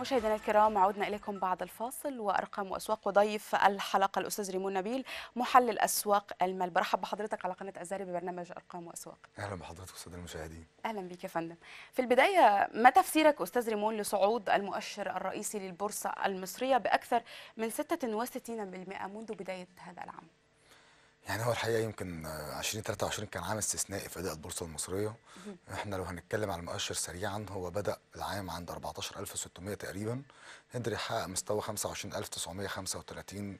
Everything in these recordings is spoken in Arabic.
مشاهدينا الكرام عودنا اليكم بعد الفاصل وارقام واسواق وضيف الحلقه الاستاذ ريمون نبيل محلل اسواق المال برحب بحضرتك على قناه ازاري ببرنامج ارقام واسواق اهلا بحضرتك استاذ المشاهدين اهلا بك يا فندم في البدايه ما تفسيرك استاذ ريمون لصعود المؤشر الرئيسي للبورصه المصريه باكثر من 66% منذ بدايه هذا العام يعني هو الحقيقه يمكن 2023 كان عام استثنائي في اداء البورصه المصريه احنا لو هنتكلم على المؤشر سريعا هو بدا العام عند 14600 تقريبا قدر يحقق مستوى 25935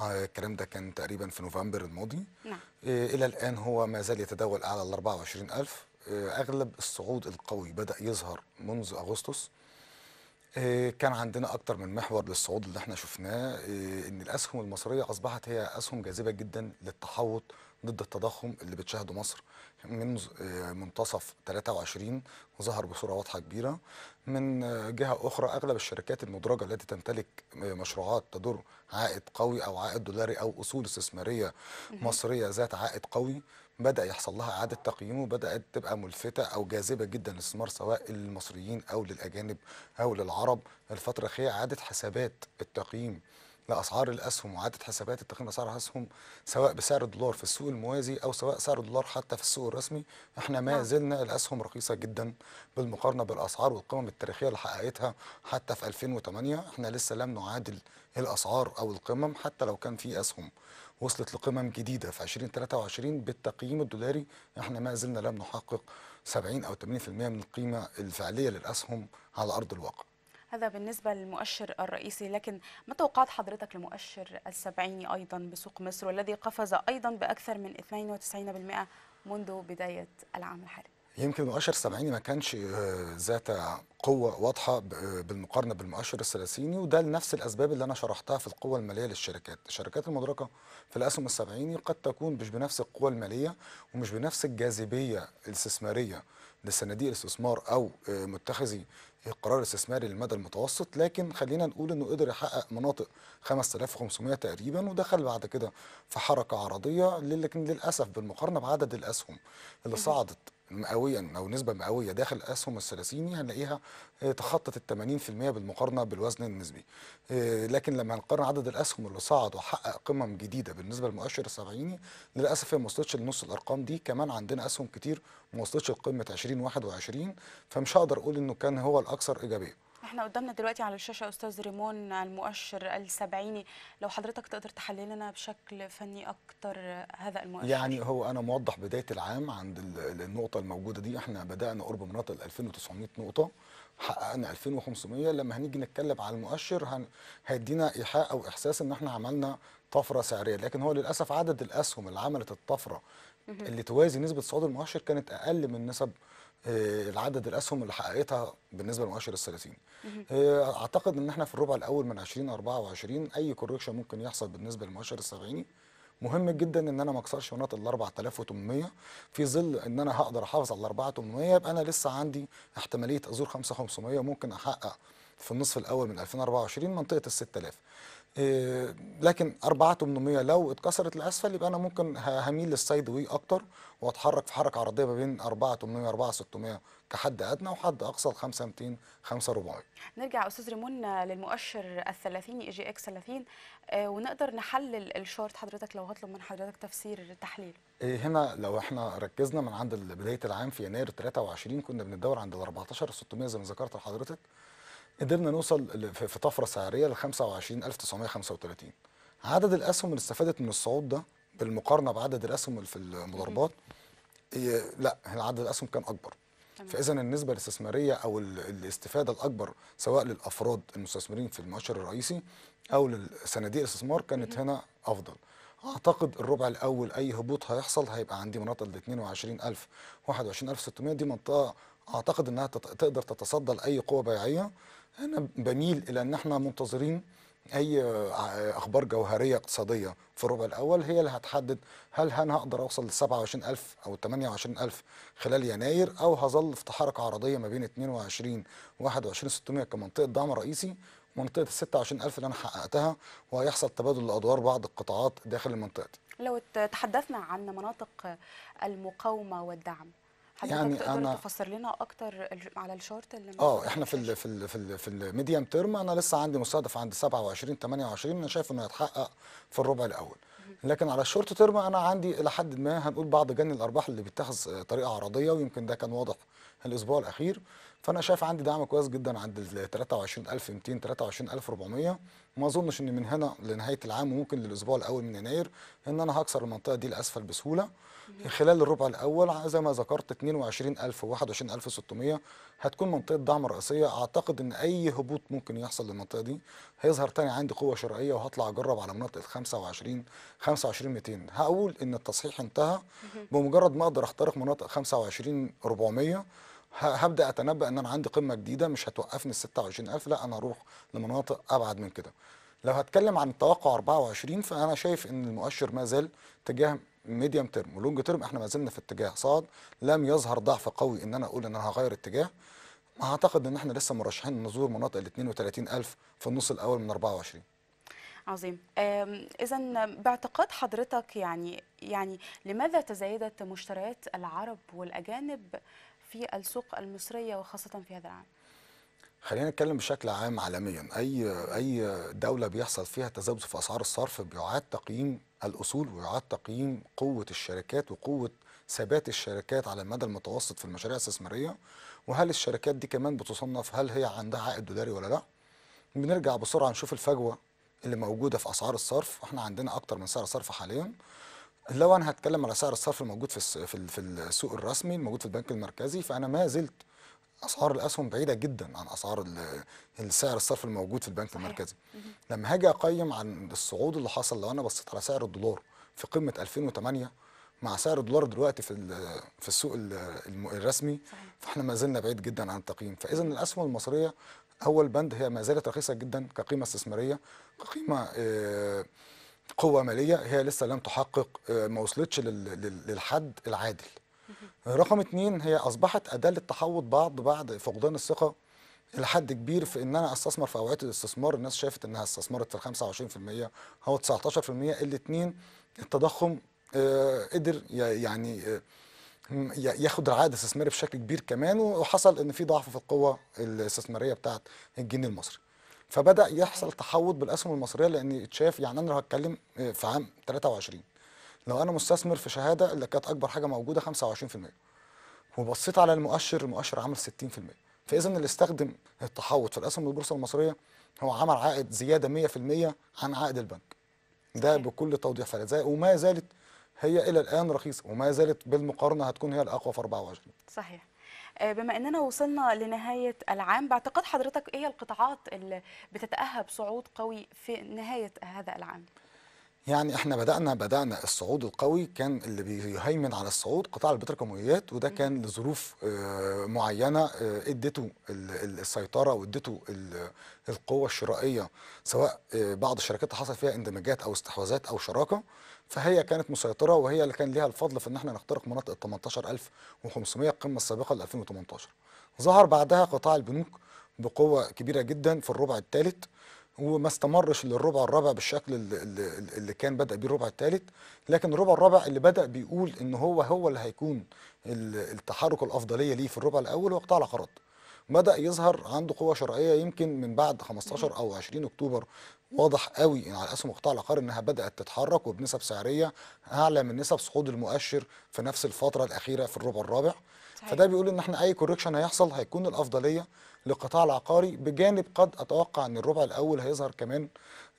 آه، الكلام ده كان تقريبا في نوفمبر الماضي نعم. إيه، الى الان هو ما زال يتداول اعلى ال 24000 آه، اغلب الصعود القوي بدا يظهر منذ اغسطس آه، كان عندنا اكتر من محور للصعود اللي احنا شفناه آه، ان الاسهم المصريه اصبحت هي اسهم جاذبه جدا للتحوط ضد التضخم اللي بتشاهده مصر من آه، منتصف 23 ظهر بصوره واضحه كبيره من جهه اخرى اغلب الشركات المدرجه التي تمتلك مشروعات تدور عائد قوي او عائد دولاري او اصول استثماريه مصريه ذات عائد قوي بدا يحصل لها اعاده تقييم وبدات تبقى ملفته او جاذبه جدا للاستثمار سواء للمصريين او للاجانب او للعرب الفتره الاخيره اعاده حسابات التقييم لاسعار الاسهم وإعادة حسابات التقييم اسعار الاسهم سواء بسعر الدولار في السوق الموازي او سواء سعر الدولار حتى في السوق الرسمي احنا ما نعم. زلنا الاسهم رخيصه جدا بالمقارنه بالاسعار والقمم التاريخيه اللي حققتها حتى في 2008 احنا لسه لم نعادل الاسعار او القمم حتى لو كان في اسهم وصلت لقمم جديده في 2023 بالتقييم الدولاري احنا ما زلنا لم نحقق 70 او 80% من القيمه الفعليه للاسهم على ارض الواقع. هذا بالنسبة للمؤشر الرئيسي لكن ما توقعات حضرتك لمؤشر السبعيني أيضا بسوق مصر والذي قفز أيضا بأكثر من 92% منذ بداية العام الحالي يمكن المؤشر السبعيني ما كانش آه، ذات قوة واضحة آه، بالمقارنة بالمؤشر الثلاثيني وده لنفس الأسباب اللي أنا شرحتها في القوة المالية للشركات الشركات المدركة في الأسهم السبعيني قد تكون مش بنفس القوة المالية ومش بنفس الجاذبية الاستثمارية لصناديق الاستثمار أو آه، متخذي القرار الاستثماري للمدى المتوسط لكن خلينا نقول انه قدر يحقق مناطق 5500 تقريبا ودخل بعد كده في حركه عرضيه لكن للاسف بالمقارنه بعدد الاسهم اللي صعدت مئويا او نسبه مئويه داخل اسهم الثلاثيني يعني هنلاقيها آه، تخطت ال 80% بالمقارنه بالوزن النسبي آه، لكن لما هنقارن عدد الاسهم اللي صعد وحقق قمم جديده بالنسبه للمؤشر السبعيني للاسف هي ما وصلتش لنص الارقام دي كمان عندنا اسهم كتير ما وصلتش لقمه 2021 فمش هقدر اقول انه كان هو الاكثر ايجابيه احنا قدامنا دلوقتي على الشاشه استاذ ريمون المؤشر السبعيني لو حضرتك تقدر تحلل لنا بشكل فني اكتر هذا المؤشر يعني هو انا موضح بدايه العام عند النقطه الموجوده دي احنا بدانا قرب مناطق 2900 نقطه حققنا 2500 لما هنيجي نتكلم على المؤشر هن... هيدينا ايحاء او احساس ان احنا عملنا طفره سعريه لكن هو للاسف عدد الاسهم اللي عملت الطفره اللي توازي نسبه صعود المؤشر كانت اقل من نسب آه، العدد الاسهم اللي حققتها بالنسبه لمؤشر ال 30 آه، اعتقد ان احنا في الربع الاول من 2024 اي كوركشن ممكن يحصل بالنسبه للمؤشر السبعيني مهم جدا ان انا ما اكسرش مناطق ال 4800 في ظل ان انا هقدر احافظ على ال 4800 يبقى انا لسه عندي احتماليه ازور 5500 ممكن احقق في النصف الاول من 2024 منطقه ال 6000 آه، لكن 4800 لو اتكسرت لاسفل يبقى انا ممكن هميل للسايد وي اكتر واتحرك في حركه عرضيه ما بين 4800 و 4600 كحد ادنى وحد اقصى ل 5400. 400 نرجع استاذ ريمون للمؤشر ال 30 اي جي اكس 30 آه، ونقدر نحلل الشارت حضرتك لو هطلب من حضرتك تفسير تحليل إيه، هنا لو احنا ركزنا من عند بدايه العام في يناير 23 كنا بندور عند ال 14 600 زي ما ذكرت لحضرتك قدرنا نوصل في طفره سعريه ل 25935 عدد الاسهم اللي استفادت من الصعود ده بالمقارنه بعدد الاسهم اللي في المضاربات لا عدد الاسهم كان اكبر فاذا النسبه الاستثماريه او الاستفاده الاكبر سواء للافراد المستثمرين في المؤشر الرئيسي او للصناديق الاستثمار كانت هنا افضل اعتقد الربع الاول اي هبوط هيحصل هيبقى عندي مناطق ال 22000 21600 دي منطقه اعتقد انها تقدر تتصدى لاي قوه بيعيه انا بميل الى ان احنا منتظرين اي اخبار جوهريه اقتصاديه في الربع الاول هي اللي هتحدد هل انا هقدر اوصل ل 27000 او 28000 خلال يناير او هظل في تحرك عرضيه ما بين 22 21 600 كمنطقه دعم رئيسي منطقه ال 26000 اللي انا حققتها وهيحصل تبادل الادوار بعض القطاعات داخل المنطقه دي. لو تحدثنا عن مناطق المقاومه والدعم حضرتك يعني تقدر أنا تفسر لنا اكتر على الشورت اللي اه احنا في الـ في الـ في, الـ في الميديم تيرم انا لسه عندي مستهدف عند 27 28 انا شايف انه هيتحقق في الربع الاول لكن على الشورت تيرم انا عندي الى حد ما هنقول بعض جني الارباح اللي بيتخذ طريقه عرضيه ويمكن ده كان واضح الاسبوع الاخير فانا شايف عندي دعم كويس جدا عند ال 23200 23400 ما اظنش ان من هنا لنهايه العام وممكن للاسبوع الاول من يناير ان انا هكسر المنطقه دي لاسفل بسهوله خلال الربع الاول زي ما ذكرت 22000 و 21600 هتكون منطقه دعم رئيسيه اعتقد ان اي هبوط ممكن يحصل للمنطقه دي هيظهر تاني عندي قوه شرائيه وهطلع اجرب على منطقه 25 25 200 هقول ان التصحيح انتهى بمجرد ما اقدر اخترق مناطق 25 400 هبدا اتنبا ان انا عندي قمه جديده مش هتوقفني ال 26000 لا انا هروح لمناطق ابعد من كده لو هتكلم عن التوقع 24 فانا شايف ان المؤشر ما زال اتجاه ميديم تيرم ولونج تيرم احنا ما زلنا في اتجاه صاد لم يظهر ضعف قوي ان انا اقول ان انا هغير اتجاه اعتقد ان احنا لسه مرشحين نزور مناطق ال 32000 في النص الاول من 24 عظيم اذا باعتقاد حضرتك يعني يعني لماذا تزايدت مشتريات العرب والاجانب في السوق المصريه وخاصه في هذا العام خلينا نتكلم بشكل عام عالميا اي اي دوله بيحصل فيها تذبذب في اسعار الصرف بيعاد تقييم الاصول ويعاد تقييم قوه الشركات وقوه ثبات الشركات على المدى المتوسط في المشاريع الاستثماريه وهل الشركات دي كمان بتصنف هل هي عندها عائد دولاري ولا لا بنرجع بسرعه نشوف الفجوه اللي موجوده في اسعار الصرف احنا عندنا اكتر من سعر صرف حاليا لو انا هتكلم على سعر الصرف الموجود في في السوق الرسمي الموجود في البنك المركزي فانا ما زلت اسعار الاسهم بعيده جدا عن اسعار السعر الصرف الموجود في البنك صحيح. المركزي لما هاجي اقيم عن الصعود اللي حصل لو انا بصيت على سعر الدولار في قمه 2008 مع سعر الدولار دلوقتي في في السوق الرسمي فاحنا ما زلنا بعيد جدا عن التقييم فاذا الاسهم المصريه اول بند هي ما زالت رخيصه جدا كقيمه استثماريه كقيمه آه، قوه ماليه هي لسه لم تحقق آه، ما وصلتش للحد العادل رقم اتنين هي أصبحت أداة للتحوط بعض بعد فقدان الثقة إلى حد كبير في إن أنا أستثمر في أوقات الاستثمار الناس شافت إنها استثمرت في 25% هو 19% الاتنين التضخم آه، قدر يعني آه، ياخد العائد الاستثماري بشكل كبير كمان وحصل ان في ضعف في القوه الاستثماريه بتاعه الجنيه المصري فبدا يحصل تحوط بالاسهم المصريه لان اتشاف يعني انا لو هتكلم آه، في عام 23 لو انا مستثمر في شهاده اللي كانت اكبر حاجه موجوده 25% وبصيت على المؤشر المؤشر عمل 60% فاذا اللي استخدم التحوط في الاسهم البورصه المصريه هو عمل عائد زياده 100% عن عائد البنك ده بكل توضيح فلذلك وما زالت هي الى الان رخيصه وما زالت بالمقارنه هتكون هي الاقوى في 24 صحيح آه، بما اننا وصلنا لنهايه العام باعتقاد حضرتك ايه القطاعات اللي بتتاهب صعود قوي في نهايه هذا العام يعني احنا بدانا بدانا الصعود القوي كان اللي بيهيمن على الصعود قطاع البتروكيماويات وده كان لظروف آه، معينه آه، ادته السيطره وادته القوه الشرائيه سواء آه، بعض الشركات حصل فيها اندماجات او استحواذات او شراكه فهي كانت مسيطره وهي اللي كان ليها الفضل في ان احنا نخترق مناطق ال 18500 القمه السابقه ل 2018 ظهر بعدها قطاع البنوك بقوه كبيره جدا في الربع الثالث وما استمرش للربع الرابع بالشكل اللي, اللي كان بدا بيه الربع الثالث لكن الربع الرابع اللي بدا بيقول ان هو هو اللي هيكون التحرك الافضليه ليه في الربع الاول وقطاع العقارات بدا يظهر عنده قوه شرعية يمكن من بعد 15 او 20 اكتوبر واضح قوي على اسهم قطاع العقار انها بدات تتحرك وبنسب سعريه اعلى من نسب صعود المؤشر في نفس الفتره الاخيره في الربع الرابع صحيح. فده بيقول ان احنا اي كوركشن هيحصل هيكون الافضليه للقطاع العقاري بجانب قد اتوقع ان الربع الاول هيظهر كمان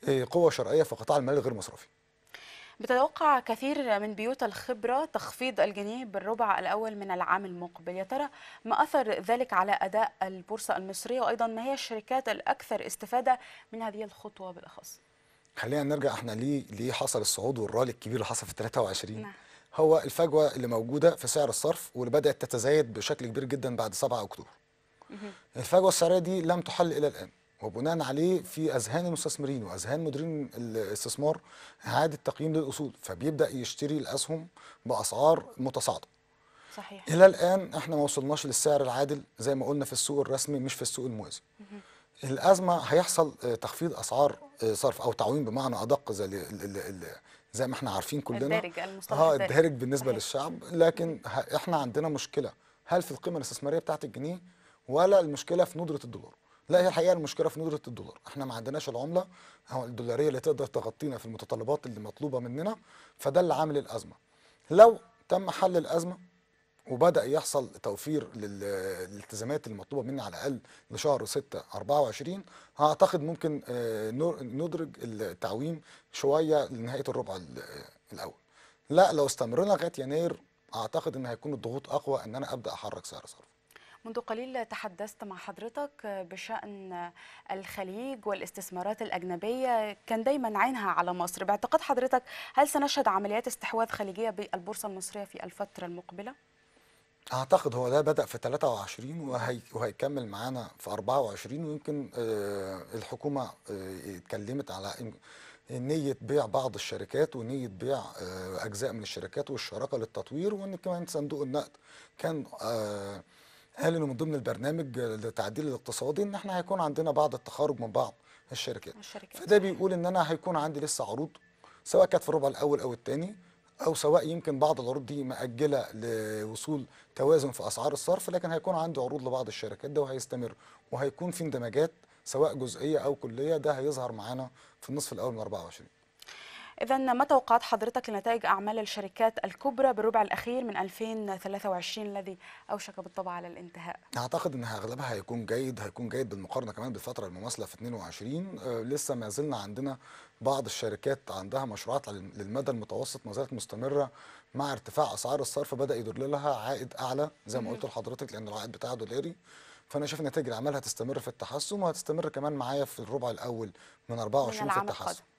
آه، قوه شرعية في القطاع المالي غير مصرفي بتتوقع كثير من بيوت الخبرة تخفيض الجنيه بالربع الأول من العام المقبل يا ترى ما أثر ذلك على أداء البورصة المصرية وأيضا ما هي الشركات الأكثر استفادة من هذه الخطوة بالأخص خلينا نرجع احنا ليه ليه حصل الصعود والرالي الكبير اللي حصل في 23 نعم. هو الفجوه اللي موجوده في سعر الصرف واللي بدات تتزايد بشكل كبير جدا بعد 7 اكتوبر الفجوه السعريه دي لم تحل الى الان وبناء عليه في اذهان المستثمرين واذهان مديرين الاستثمار اعاده تقييم للاصول فبيبدا يشتري الاسهم باسعار متصاعده صحيح الى الان احنا ما وصلناش للسعر العادل زي ما قلنا في السوق الرسمي مش في السوق الموازي الازمه هيحصل آه، تخفيض اسعار آه، صرف او تعويم بمعنى ادق زي زي ما احنا عارفين كلنا الدارج المصطلح اه الدارج بالنسبه صحيح. للشعب لكن احنا عندنا مشكله هل في القيمه الاستثماريه بتاعه الجنيه ولا المشكله في ندره الدولار لا هي الحقيقه المشكله في ندره الدولار احنا ما عندناش العمله الدولاريه اللي تقدر تغطينا في المتطلبات اللي مطلوبه مننا فده اللي عامل الازمه لو تم حل الازمه وبدا يحصل توفير للالتزامات المطلوبه مني على الاقل لشهر 6 24 اعتقد ممكن آه، ندرج التعويم شويه لنهايه الربع آه، الاول لا لو استمرنا لغايه يناير اعتقد ان هيكون الضغوط اقوى ان انا ابدا احرك سعر صرف منذ قليل تحدثت مع حضرتك بشأن الخليج والاستثمارات الأجنبية كان دايما عينها على مصر باعتقاد حضرتك هل سنشهد عمليات استحواذ خليجية بالبورصة المصرية في الفترة المقبلة؟ اعتقد هو ده بدا في 23 وهي وهيكمل معانا في 24 ويمكن آه، الحكومه آه، اتكلمت على نيه بيع بعض الشركات ونيه بيع آه، اجزاء من الشركات والشراكه للتطوير وان كمان صندوق النقد كان قال انه من ضمن البرنامج للتعديل الاقتصادي ان احنا هيكون عندنا بعض التخارج من بعض الشركات, الشركات. فده بيقول ان انا هيكون عندي لسه عروض سواء كانت في الربع الاول او الثاني او سواء يمكن بعض العروض دي ماجله لوصول توازن في اسعار الصرف لكن هيكون عندي عروض لبعض الشركات ده وهيستمر وهيكون في اندماجات سواء جزئيه او كليه ده هيظهر معانا في النصف الاول من 24 إذا ما توقعات حضرتك لنتائج أعمال الشركات الكبرى بالربع الأخير من 2023 الذي أوشك بالطبع على الانتهاء؟ أعتقد أنها أغلبها هيكون جيد هيكون جيد بالمقارنة كمان بالفترة المماثلة في 22 آه، لسه ما زلنا عندنا بعض الشركات عندها مشروعات للمدى المتوسط ما زالت مستمرة مع ارتفاع أسعار الصرف بدأ يدر لها عائد أعلى زي ما قلت لحضرتك لأن العائد بتاعه دولاري فانا شايف نتائج الاعمال هتستمر في التحسن وهتستمر كمان معايا في الربع الاول من 24 من في التحسن